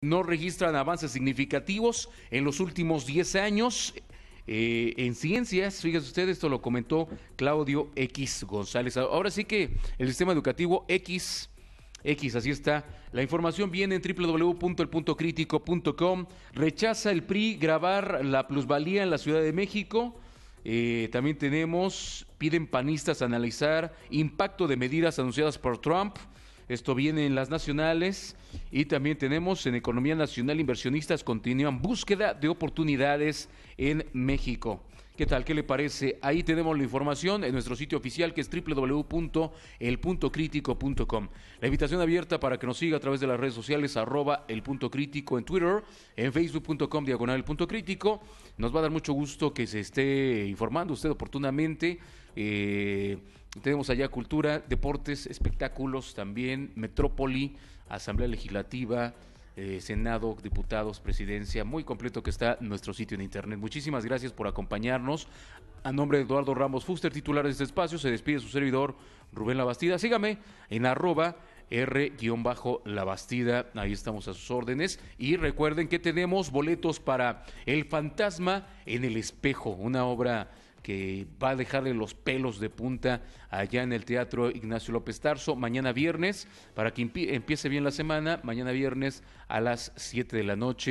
no registran avances significativos en los últimos 10 años. Eh, en ciencias, fíjense ustedes, esto lo comentó Claudio X González. Ahora sí que el sistema educativo X, X, así está. La información viene en www.elpuntocrítico.com. Rechaza el PRI grabar la plusvalía en la Ciudad de México. Eh, también tenemos, piden panistas analizar impacto de medidas anunciadas por Trump. Esto viene en las nacionales. Y también tenemos en Economía Nacional, inversionistas continúan búsqueda de oportunidades en México. ¿Qué tal? ¿Qué le parece? Ahí tenemos la información en nuestro sitio oficial que es www.elpuntocrítico.com. La invitación abierta para que nos siga a través de las redes sociales arroba el punto en Twitter, en facebook.com diagonal punto crítico. Nos va a dar mucho gusto que se esté informando usted oportunamente. Eh, tenemos allá cultura, deportes, espectáculos, también Metrópoli, Asamblea Legislativa legislativa, eh, Senado, diputados, presidencia, muy completo que está nuestro sitio en internet. Muchísimas gracias por acompañarnos. A nombre de Eduardo Ramos Fuster, titular de este espacio, se despide su servidor Rubén Labastida. Sígame en arroba R-Labastida. Ahí estamos a sus órdenes. Y recuerden que tenemos boletos para El fantasma en el espejo, una obra que va a dejarle los pelos de punta allá en el Teatro Ignacio López Tarso mañana viernes, para que empiece bien la semana, mañana viernes a las 7 de la noche.